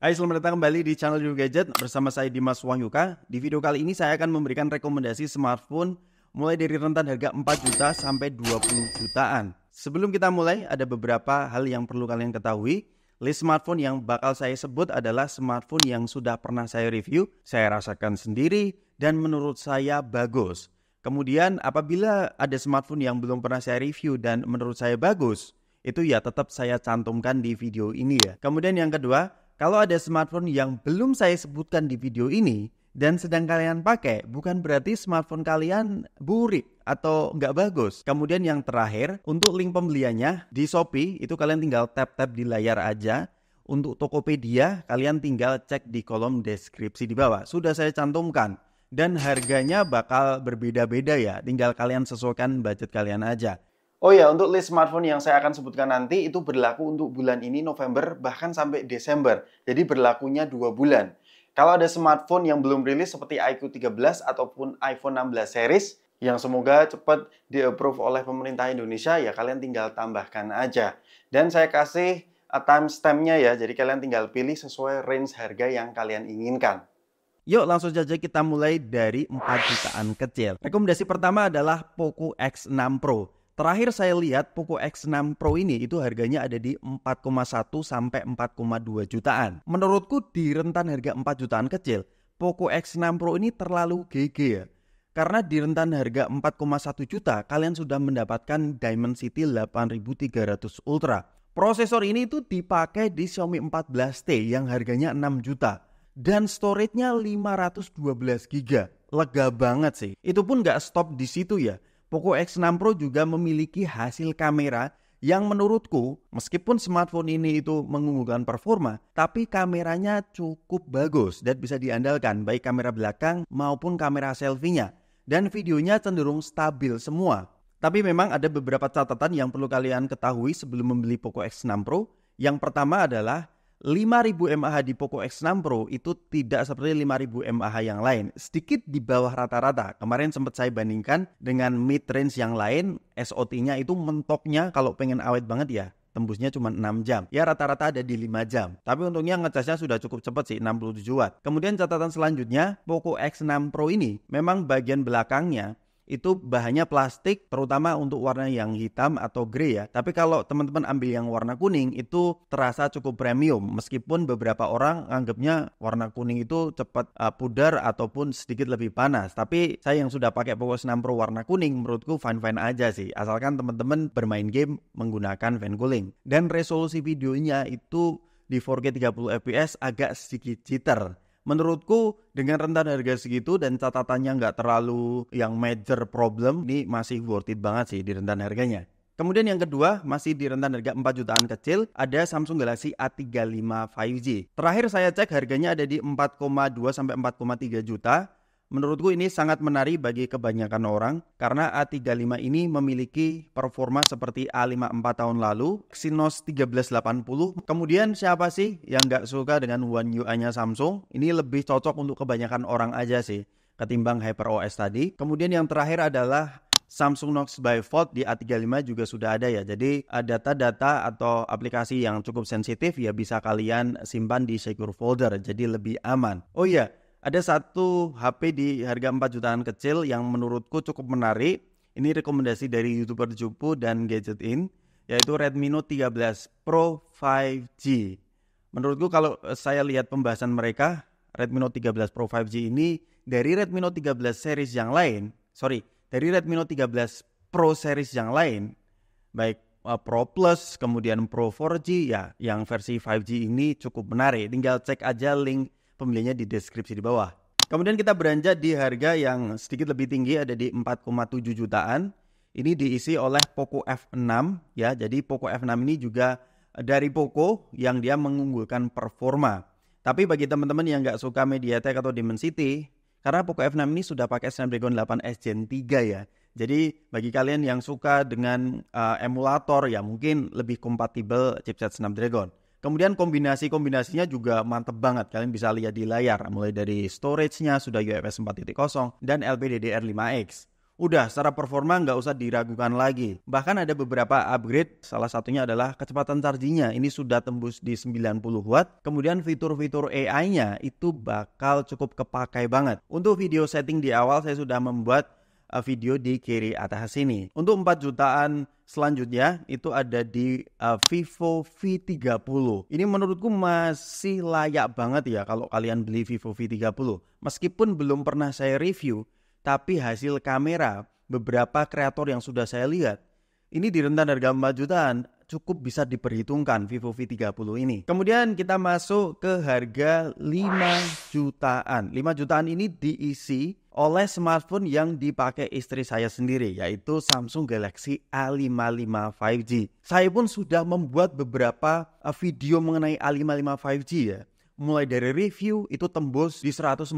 Hai, selamat datang kembali di channel Review Gadget bersama saya Dimas Wahyuka. Di video kali ini saya akan memberikan rekomendasi smartphone mulai dari rentan harga 4 juta sampai 20 jutaan. Sebelum kita mulai, ada beberapa hal yang perlu kalian ketahui. List smartphone yang bakal saya sebut adalah smartphone yang sudah pernah saya review, saya rasakan sendiri, dan menurut saya bagus. Kemudian apabila ada smartphone yang belum pernah saya review dan menurut saya bagus, itu ya tetap saya cantumkan di video ini ya. Kemudian yang kedua, kalau ada smartphone yang belum saya sebutkan di video ini dan sedang kalian pakai, bukan berarti smartphone kalian burik atau nggak bagus. Kemudian yang terakhir, untuk link pembeliannya di Shopee, itu kalian tinggal tap-tap di layar aja. Untuk Tokopedia, kalian tinggal cek di kolom deskripsi di bawah. Sudah saya cantumkan. Dan harganya bakal berbeda-beda ya, tinggal kalian sesuaikan budget kalian aja. Oh ya, untuk list smartphone yang saya akan sebutkan nanti itu berlaku untuk bulan ini November bahkan sampai Desember. Jadi berlakunya dua bulan. Kalau ada smartphone yang belum rilis seperti iQ13 ataupun iPhone 16 series yang semoga cepat di-approve oleh pemerintah Indonesia, ya kalian tinggal tambahkan aja. Dan saya kasih uh, timestampnya ya, jadi kalian tinggal pilih sesuai range harga yang kalian inginkan. Yuk langsung saja kita mulai dari 4 jutaan kecil. Rekomendasi pertama adalah Poco X6 Pro. Terakhir saya lihat Poco X6 Pro ini itu harganya ada di 4,1 sampai 4,2 jutaan. Menurutku di rentan harga 4 jutaan kecil, Poco X6 Pro ini terlalu GG ya. Karena di rentan harga 4,1 juta, kalian sudah mendapatkan Diamond City 8300 Ultra. Prosesor ini itu dipakai di Xiaomi 14T yang harganya 6 juta. Dan storage-nya 512 GB. Lega banget sih. Itu pun nggak stop di situ ya Poco X6 Pro juga memiliki hasil kamera yang menurutku meskipun smartphone ini itu mengunggulkan performa tapi kameranya cukup bagus dan bisa diandalkan baik kamera belakang maupun kamera selfie-nya dan videonya cenderung stabil semua. Tapi memang ada beberapa catatan yang perlu kalian ketahui sebelum membeli Poco X6 Pro. Yang pertama adalah 5000 mAh di Poco X6 Pro itu tidak seperti 5000 mAh yang lain, sedikit di bawah rata-rata. Kemarin sempat saya bandingkan dengan mid range yang lain, SOT-nya itu mentoknya kalau pengen awet banget ya tembusnya cuma 6 jam. Ya rata-rata ada di 5 jam. Tapi untungnya ngecasnya sudah cukup cepat sih, 67 watt. Kemudian catatan selanjutnya, Poco X6 Pro ini memang bagian belakangnya itu bahannya plastik terutama untuk warna yang hitam atau grey ya. Tapi kalau teman-teman ambil yang warna kuning itu terasa cukup premium meskipun beberapa orang anggapnya warna kuning itu cepat uh, pudar ataupun sedikit lebih panas. Tapi saya yang sudah pakai Poco 6 Pro warna kuning menurutku fine-fine aja sih asalkan teman-teman bermain game menggunakan fan cooling. Dan resolusi videonya itu di 4K 30 fps agak sedikit jitter menurutku dengan rentan harga segitu dan catatannya nggak terlalu yang major problem ini masih worth it banget sih di rentan harganya. Kemudian yang kedua, masih di rentan harga 4 jutaan kecil, ada Samsung Galaxy A35 5G. Terakhir saya cek harganya ada di 4,2 sampai 4,3 juta Menurutku ini sangat menarik bagi kebanyakan orang karena A35 ini memiliki performa seperti A54 tahun lalu, Exynos 1380. Kemudian siapa sih yang nggak suka dengan One UI-nya Samsung? Ini lebih cocok untuk kebanyakan orang aja sih ketimbang HyperOS tadi. Kemudian yang terakhir adalah Samsung Knox by Fold di A35 juga sudah ada ya. Jadi uh, data-data atau aplikasi yang cukup sensitif ya bisa kalian simpan di secure folder jadi lebih aman. Oh iya, ada satu HP di harga 4 jutaan kecil yang menurutku cukup menarik. Ini rekomendasi dari YouTuber Jupu dan Gadget In, yaitu Redmi Note 13 Pro 5G. Menurutku kalau eh, saya lihat pembahasan mereka, Redmi Note 13 Pro 5G ini dari Redmi Note 13 series yang lain, sorry, dari Redmi Note 13 Pro series yang lain, baik eh, Pro Plus, kemudian Pro 4G, ya yang versi 5G ini cukup menarik. Tinggal cek aja link pembeliannya di deskripsi di bawah. Kemudian kita beranjak di harga yang sedikit lebih tinggi ada di 4,7 jutaan. Ini diisi oleh Poco F6 ya. Jadi Poco F6 ini juga dari Poco yang dia mengunggulkan performa. Tapi bagi teman-teman yang nggak suka MediaTek atau Dimensity, karena Poco F6 ini sudah pakai Snapdragon 8 S Gen 3 ya. Jadi bagi kalian yang suka dengan uh, emulator ya mungkin lebih kompatibel chipset Snapdragon. Kemudian kombinasi-kombinasinya juga mantep banget. Kalian bisa lihat di layar, mulai dari storage-nya sudah UFS 4.0 dan LPDDR5X. Udah, secara performa nggak usah diragukan lagi. Bahkan ada beberapa upgrade, salah satunya adalah kecepatan charging-nya. Ini sudah tembus di 90 watt. Kemudian fitur-fitur AI-nya itu bakal cukup kepakai banget. Untuk video setting di awal saya sudah membuat Eh, video di kiri atas sini. Untuk 4 jutaan selanjutnya itu ada di uh, Vivo V30. Ini menurutku masih layak banget ya kalau kalian beli Vivo V30. Meskipun belum pernah saya review, tapi hasil kamera beberapa kreator yang sudah saya lihat ini di rentan harga 4 jutaan cukup bisa diperhitungkan Vivo V30 ini. Kemudian kita masuk ke harga 5 jutaan. 5 jutaan ini diisi oleh smartphone yang dipakai istri saya sendiri yaitu Samsung Galaxy A55 5G. Saya pun sudah membuat beberapa eh, video mengenai A55 5G ya. Mulai dari review itu tembus di 140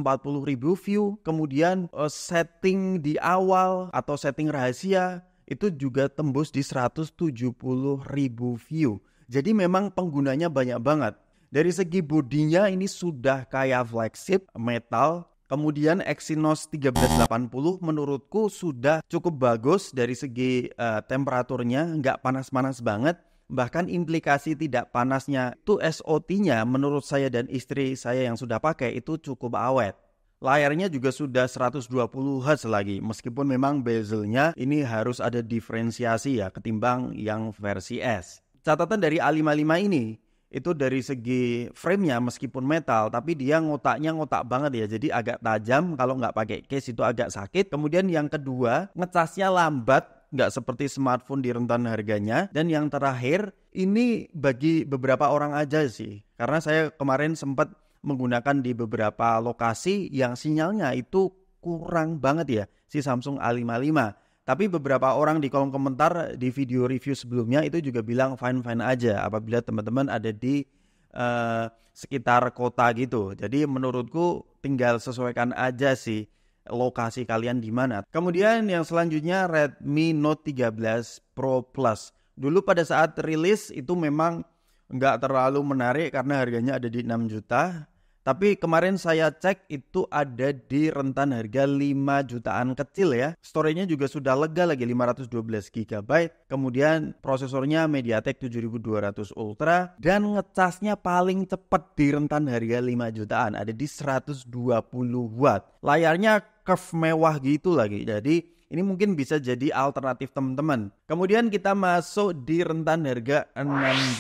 ribu view, kemudian eh, setting di awal atau setting rahasia itu juga tembus di 170 ribu view. Jadi memang penggunanya banyak banget. Dari segi bodinya ini sudah kayak flagship metal Kemudian Exynos 1380 menurutku sudah cukup bagus dari segi uh, temperaturnya, nggak panas-panas banget. Bahkan implikasi tidak panasnya itu SOT-nya menurut saya dan istri saya yang sudah pakai itu cukup awet. Layarnya juga sudah 120 Hz lagi, meskipun memang bezelnya ini harus ada diferensiasi ya ketimbang yang versi S. Catatan dari A55 ini, itu dari segi framenya meskipun metal tapi dia ngotaknya ngotak banget ya jadi agak tajam kalau nggak pakai case itu agak sakit kemudian yang kedua ngecasnya lambat nggak seperti smartphone di rentan harganya. Dan yang terakhir, ini bagi beberapa orang aja sih. Karena saya kemarin sempat menggunakan di beberapa lokasi yang sinyalnya itu kurang banget ya si Samsung A55. Tapi beberapa orang di kolom komentar di video review sebelumnya itu juga bilang fine-fine aja apabila teman-teman ada di uh, sekitar kota gitu. Jadi menurutku tinggal sesuaikan aja sih lokasi kalian di mana. Kemudian yang selanjutnya Redmi Note 13 Pro Plus. Dulu pada saat rilis itu memang nggak terlalu menarik karena harganya ada di 6 juta. Tapi kemarin saya cek itu ada di rentan harga 5 jutaan kecil ya. storage juga sudah lega lagi 512 GB. Kemudian prosesornya MediaTek 7200 Ultra dan ngecasnya paling cepat di rentan harga 5 jutaan ada di 120 watt. Layarnya curve mewah gitu lagi. Jadi ini mungkin bisa jadi alternatif teman-teman. Kemudian kita masuk di rentan harga 6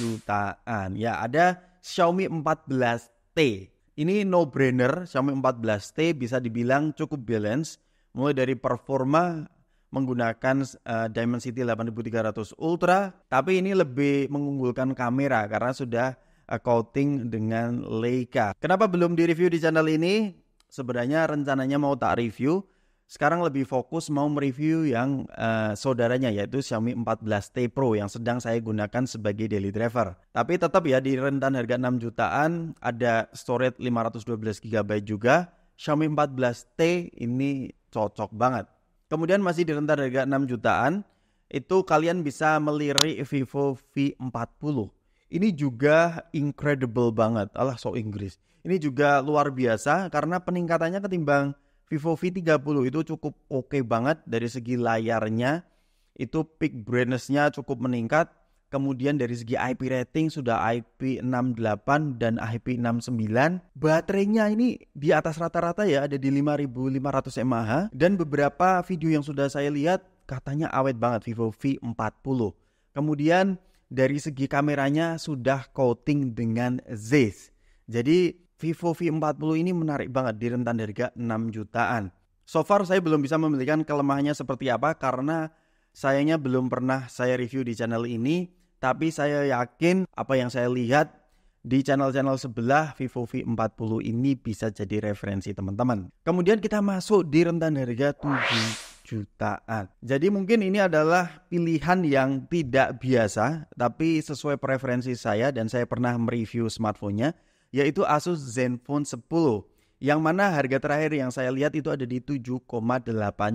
jutaan. Ya, ada Xiaomi 14T. Ini no brainer Xiaomi 14T bisa dibilang cukup balance mulai dari performa menggunakan uh, Dimensity 8300 Ultra, tapi ini lebih mengunggulkan kamera karena sudah uh, coating dengan Leica. Kenapa belum di review di channel ini? Sebenarnya rencananya mau tak review, sekarang lebih fokus mau mereview yang uh, saudaranya yaitu Xiaomi 14T Pro yang sedang saya gunakan sebagai daily driver. Tapi tetap ya di rentan harga 6 jutaan ada storage 512 GB juga. Xiaomi 14T ini cocok banget. Kemudian masih di rentan harga 6 jutaan itu kalian bisa melirik Vivo V40. Ini juga incredible banget. Allah so Inggris. Ini juga luar biasa karena peningkatannya ketimbang Vivo V30 itu cukup oke okay banget dari segi layarnya itu peak brightness-nya cukup meningkat kemudian dari segi IP rating sudah IP68 dan IP69 baterainya ini di atas rata-rata ya ada di 5500 mAh dan beberapa video yang sudah saya lihat katanya awet banget Vivo V40 kemudian dari segi kameranya sudah coating dengan Zeiss jadi Vivo V40 ini menarik banget di rentan harga 6 jutaan. So far saya belum bisa memberikan kelemahannya seperti apa karena sayangnya belum pernah saya review di channel ini. Tapi saya yakin apa yang saya lihat di channel-channel sebelah Vivo V40 ini bisa jadi referensi teman-teman. Kemudian kita masuk di rentan harga 7 jutaan. Jadi mungkin ini adalah pilihan yang tidak biasa tapi sesuai preferensi saya dan saya pernah mereview smartphone-nya yaitu Asus Zenfone 10 yang mana harga terakhir yang saya lihat itu ada di 7,8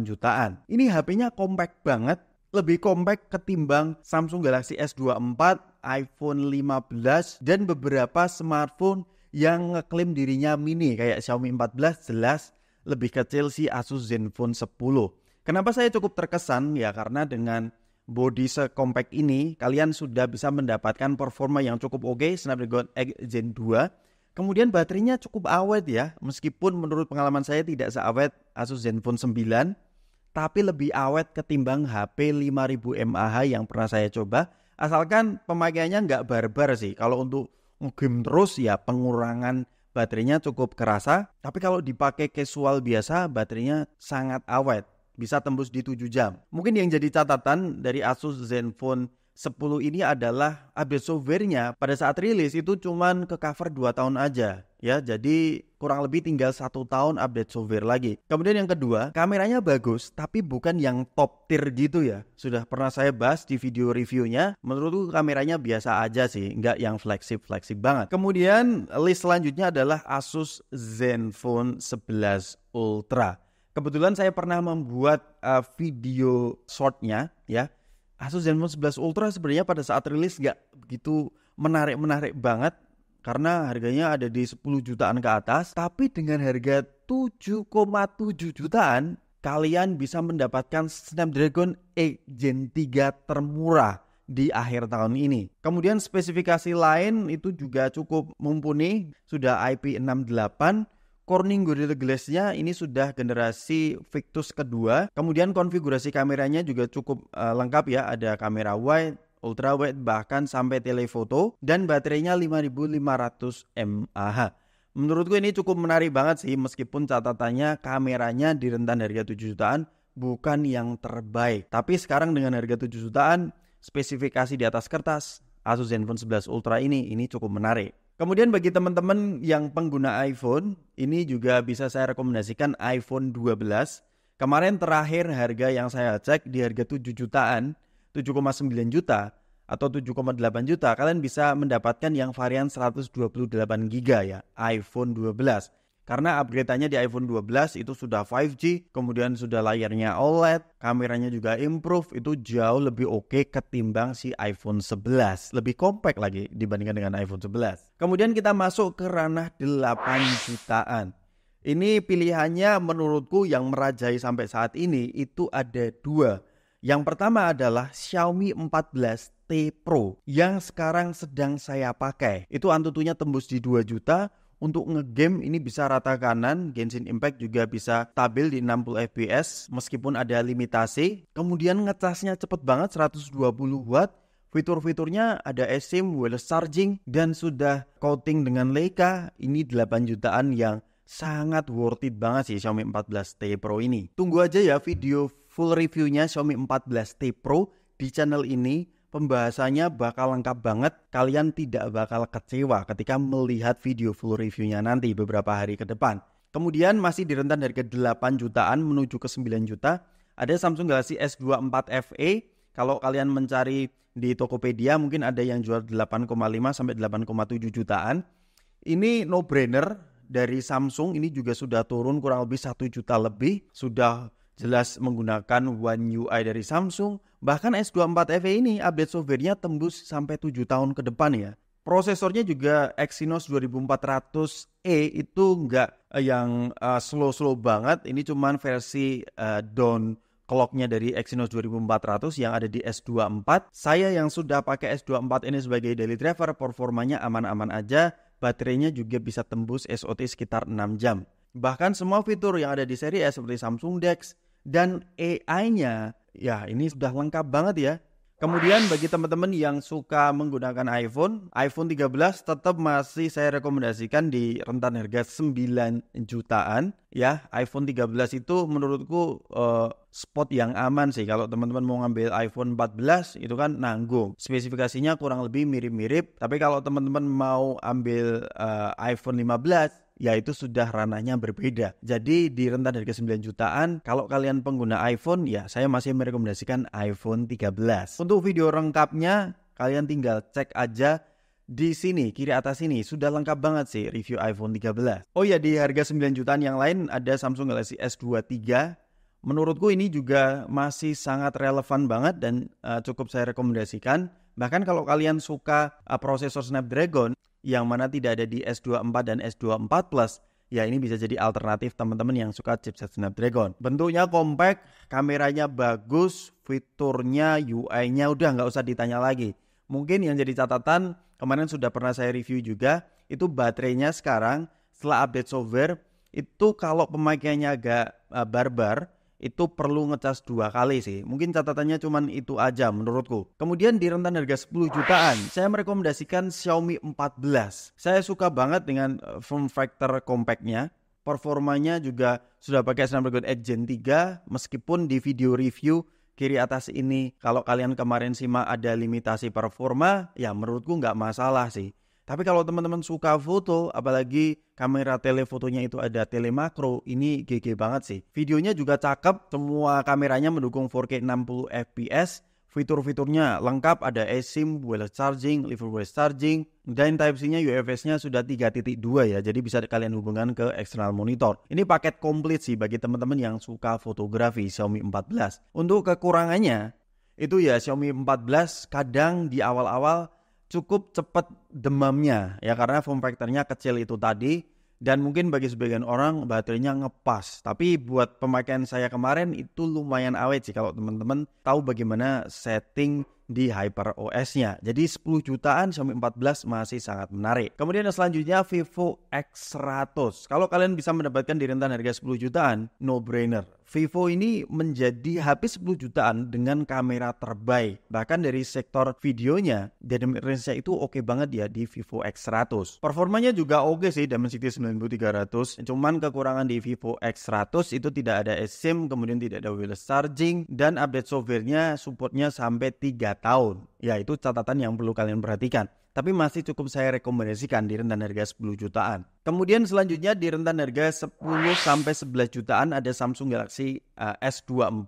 jutaan. Ini HP-nya compact banget, lebih compact ketimbang Samsung Galaxy S24, iPhone 15, dan beberapa smartphone yang ngeklaim dirinya mini kayak Xiaomi 14 jelas lebih kecil si Asus Zenfone 10. Kenapa saya cukup terkesan ya karena dengan body se-compact ini, kalian sudah bisa mendapatkan performa yang cukup oke okay, Snapdragon Gen 2. Kemudian baterainya cukup awet ya, meskipun menurut pengalaman saya tidak seawet Asus Zenfone 9, tapi lebih awet ketimbang HP 5000 mAh yang pernah saya coba. Asalkan pemakaiannya nggak barbar sih. Kalau untuk game terus ya pengurangan baterainya cukup kerasa. Tapi kalau dipakai casual biasa baterainya sangat awet bisa tembus di 7 jam. Mungkin yang jadi catatan dari Asus Zenfone 10 ini adalah update softwarenya pada saat rilis itu cuman ke cover 2 tahun aja ya jadi kurang lebih tinggal satu tahun update software lagi kemudian yang kedua kameranya bagus tapi bukan yang top tier gitu ya sudah pernah saya bahas di video reviewnya menurutku kameranya biasa aja sih nggak yang flagship flagship banget kemudian list selanjutnya adalah Asus Zenfone 11 Ultra Kebetulan saya pernah membuat uh, video shortnya ya. Asus ZenFone 11 Ultra sebenarnya pada saat rilis nggak begitu menarik-menarik banget karena harganya ada di 10 jutaan ke atas, tapi dengan harga 7,7 jutaan kalian bisa mendapatkan Snapdragon 8 Gen 3 termurah di akhir tahun ini. Kemudian spesifikasi lain itu juga cukup mumpuni, sudah IP68 Corning Gorilla Glass-nya ini sudah generasi Victus kedua. Kemudian konfigurasi kameranya juga cukup uh, lengkap ya. Ada kamera wide, ultra wide, bahkan sampai telefoto dan baterainya 5500 mAh. Menurutku ini cukup menarik banget sih meskipun catatannya kameranya di rentan harga 7 jutaan bukan yang terbaik. Tapi sekarang dengan harga 7 jutaan, spesifikasi di atas kertas Asus ZenFone 11 Ultra ini ini cukup menarik. Kemudian bagi teman-teman yang pengguna iPhone, ini juga bisa saya rekomendasikan iPhone 12. Kemarin terakhir harga yang saya cek di harga 7 jutaan, 7,9 juta atau 7,8 juta, kalian bisa mendapatkan yang varian 128 GB ya, iPhone 12. Karena upgrade nya di iPhone 12 itu sudah 5G, kemudian sudah layarnya OLED, kameranya juga improve, itu jauh lebih oke okay ketimbang si iPhone 11. Lebih compact lagi dibandingkan dengan iPhone 11. Kemudian kita masuk ke ranah 8 jutaan. Ini pilihannya menurutku yang merajai sampai saat ini itu ada dua. Yang pertama adalah Xiaomi 14 T Pro yang sekarang sedang saya pakai. Itu antutunya tembus di 2 juta, untuk ngegame ini bisa rata kanan, Genshin Impact juga bisa stabil di 60 fps meskipun ada limitasi. Kemudian ngecasnya cepet banget 120 watt. Fitur-fiturnya ada sim, wireless charging, dan sudah coating dengan Leica. Ini 8 jutaan yang sangat worth it banget sih Xiaomi 14T Pro ini. Tunggu aja ya video full reviewnya Xiaomi 14T Pro di channel ini Pembahasannya bakal lengkap banget. Kalian tidak bakal kecewa ketika melihat video full reviewnya nanti beberapa hari ke depan. Kemudian masih di rentan harga 8 jutaan menuju ke 9 juta. Ada Samsung Galaxy S24 FE. Kalau kalian mencari di Tokopedia mungkin ada yang jual 8,5 sampai 8,7 jutaan. Ini no brainer dari Samsung ini juga sudah turun kurang lebih 1 juta lebih. Sudah jelas menggunakan One UI dari Samsung. Bahkan S24 FE ini update softwarenya tembus sampai 7 tahun ke depan ya. Prosesornya juga Exynos 2400E itu nggak eh, yang eh, slow-slow uh, banget. Ini cuman versi uh, down clocknya dari Exynos 2400 yang ada di S24. Saya yang sudah pakai S24 ini sebagai daily driver, performanya aman-aman aja. Baterainya juga bisa tembus SOT sekitar 6 jam. Bahkan semua fitur yang ada di seri S e, seperti Samsung DeX, dan AI-nya. Ya, ini sudah lengkap banget ya. Kemudian bagi teman-teman yang suka menggunakan iPhone, iPhone 13 tetap masih saya rekomendasikan di rentan harga 9 jutaan ya. iPhone 13 itu menurutku uh, spot yang aman sih kalau teman-teman mau ngambil iPhone 14 itu kan nanggung. Spesifikasinya kurang lebih mirip-mirip, tapi kalau teman-teman mau ambil uh, iPhone 15 ya itu sudah ranahnya berbeda. Jadi di rentang dari 9 jutaan, kalau kalian pengguna iPhone ya saya masih merekomendasikan iPhone 13. Untuk video lengkapnya kalian tinggal cek aja di sini, kiri atas ini sudah lengkap banget sih review iPhone 13. Oh ya, di harga 9 jutaan yang lain ada Samsung Galaxy S23. Menurutku ini juga masih sangat relevan banget dan uh, cukup saya rekomendasikan. Bahkan kalau kalian suka uh, prosesor Snapdragon, yang mana tidak ada di S24 dan S24 Plus, ya ini bisa jadi alternatif teman-teman yang suka chipset Snapdragon. Bentuknya compact, kameranya bagus, fiturnya, UI-nya udah nggak usah ditanya lagi. Mungkin yang jadi catatan, kemarin sudah pernah saya review juga, itu baterainya sekarang setelah update software, itu kalau pemakaiannya agak uh, barbar, itu perlu ngecas dua kali sih. Mungkin catatannya cuman itu aja menurutku. Kemudian di rentan harga 10 jutaan, saya merekomendasikan Xiaomi 14. Saya suka banget dengan eh, form factor compactnya. Performanya juga sudah pakai Snapdragon 8 Gen 3 meskipun di video review kiri atas ini kalau kalian kemarin simak ada limitasi performa ya menurutku nggak masalah sih tapi kalau teman-teman suka foto, apalagi kamera telefotonya itu ada telemakro, ini GG banget sih. Videonya juga cakep, semua kameranya mendukung 4K 60 fps, Fitur-fiturnya lengkap ada eSIM, wireless charging, wireless charging, dan Type-C-nya UFS-nya sudah 3.2 ya, jadi bisa kalian hubungkan ke external monitor. Ini paket komplit sih bagi teman-teman yang suka fotografi Xiaomi 14. Untuk kekurangannya, itu ya Xiaomi 14 kadang di awal-awal cukup cepat demamnya ya karena form factornya kecil itu tadi dan mungkin bagi sebagian orang baterainya ngepas tapi buat pemakaian saya kemarin itu lumayan awet sih kalau teman-teman tahu bagaimana setting di Hyper os nya jadi 10 jutaan sampai 14 masih sangat menarik kemudian yang selanjutnya Vivo X100 kalau kalian bisa mendapatkan di rentan harga 10 jutaan no brainer Vivo ini menjadi HP 10 jutaan dengan kamera terbaik. Bahkan dari sektor videonya, dynamic range-nya itu oke okay banget ya di Vivo X100. Performanya juga oke okay sih Dimensity 9300. Cuman kekurangan di Vivo X100 itu tidak ada SIM kemudian tidak ada wireless charging, dan update softwarenya supportnya sampai 3 tahun. yaitu catatan yang perlu kalian perhatikan tapi masih cukup saya rekomendasikan di rentan harga 10 jutaan. Kemudian selanjutnya di rentan harga 10 sampai 11 jutaan ada Samsung Galaxy eh, S24.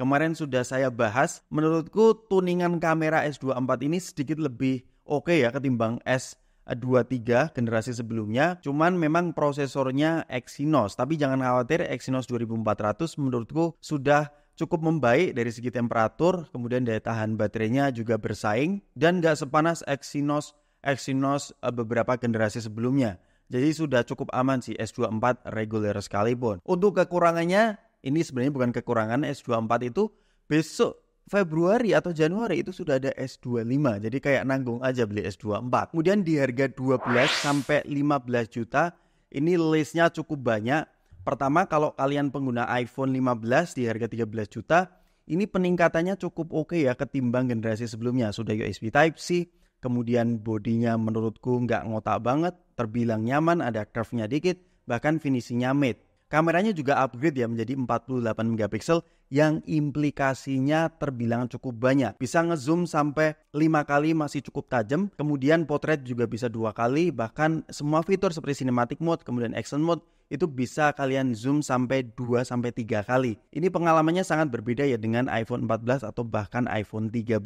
Kemarin sudah saya bahas, menurutku tuningan kamera S24 ini sedikit lebih oke okay ya ketimbang S23 generasi sebelumnya. Cuman memang prosesornya Exynos, tapi jangan khawatir Exynos 2400 menurutku sudah cukup membaik dari segi temperatur, kemudian daya tahan baterainya juga bersaing dan nggak sepanas Exynos Exynos eh, beberapa generasi sebelumnya. Jadi sudah cukup aman sih S24 reguler sekalipun. Untuk kekurangannya, ini sebenarnya bukan kekurangan S24 itu besok Februari atau Januari itu sudah ada S25. Jadi kayak nanggung aja beli S24. Kemudian di harga 12 sampai 15 juta ini listnya cukup banyak Pertama, kalau kalian pengguna iPhone 15 di harga 13 juta, ini peningkatannya cukup oke okay ya ketimbang generasi sebelumnya. Sudah USB Type-C, kemudian bodinya menurutku nggak ngotak banget, terbilang nyaman, ada curve-nya dikit, bahkan finishingnya matte. Kameranya juga upgrade ya menjadi 48 megapiksel yang implikasinya terbilang cukup banyak. Bisa ngezoom sampai lima kali masih cukup tajam, kemudian potret juga bisa dua kali, bahkan semua fitur seperti cinematic mode, kemudian action mode itu bisa kalian zoom sampai 2 sampai 3 kali. Ini pengalamannya sangat berbeda ya dengan iPhone 14 atau bahkan iPhone 13.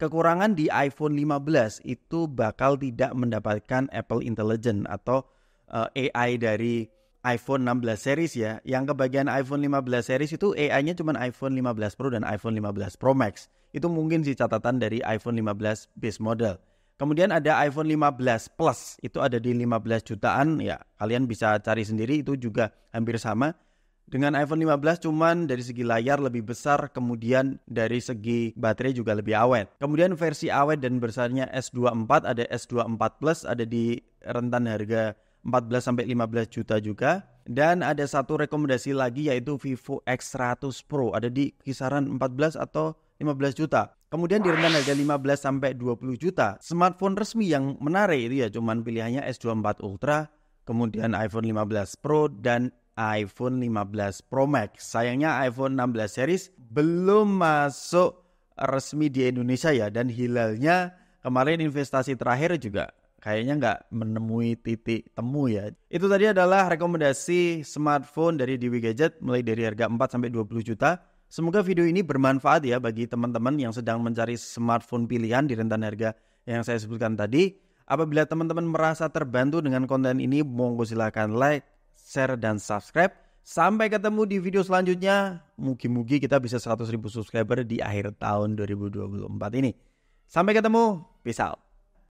Kekurangan di iPhone 15 itu bakal tidak mendapatkan Apple Intelligence atau uh, eh, AI dari iPhone 16 series ya, yang kebagian iPhone 15 series itu AI-nya cuma iPhone 15 Pro dan iPhone 15 Pro Max. Itu mungkin sih catatan dari iPhone 15 base model. Kemudian ada iPhone 15 Plus, itu ada di 15 jutaan ya. Kalian bisa cari sendiri itu juga hampir sama. Dengan iPhone 15 cuman dari segi layar lebih besar, kemudian dari segi baterai juga lebih awet. Kemudian versi awet dan besarnya S24 ada S24 Plus ada di rentan harga 14 sampai 15 juta juga. Dan ada satu rekomendasi lagi yaitu Vivo X100 Pro ada di kisaran 14 atau 15 juta. Kemudian di rentan harga 15 sampai 20 juta. Smartphone resmi yang menarik itu ya cuman pilihannya S24 Ultra, kemudian iPhone 15 Pro dan iPhone 15 Pro Max. Sayangnya iPhone 16 series belum masuk resmi di Indonesia ya dan hilalnya kemarin investasi terakhir juga kayaknya nggak menemui titik temu ya. Itu tadi adalah rekomendasi smartphone dari Dewi Gadget mulai dari harga 4 sampai 20 juta. Semoga video ini bermanfaat ya bagi teman-teman yang sedang mencari smartphone pilihan di rentan harga yang saya sebutkan tadi. Apabila teman-teman merasa terbantu dengan konten ini, monggo silahkan like, share, dan subscribe. Sampai ketemu di video selanjutnya. Mugi-mugi kita bisa 100.000 subscriber di akhir tahun 2024 ini. Sampai ketemu, peace out.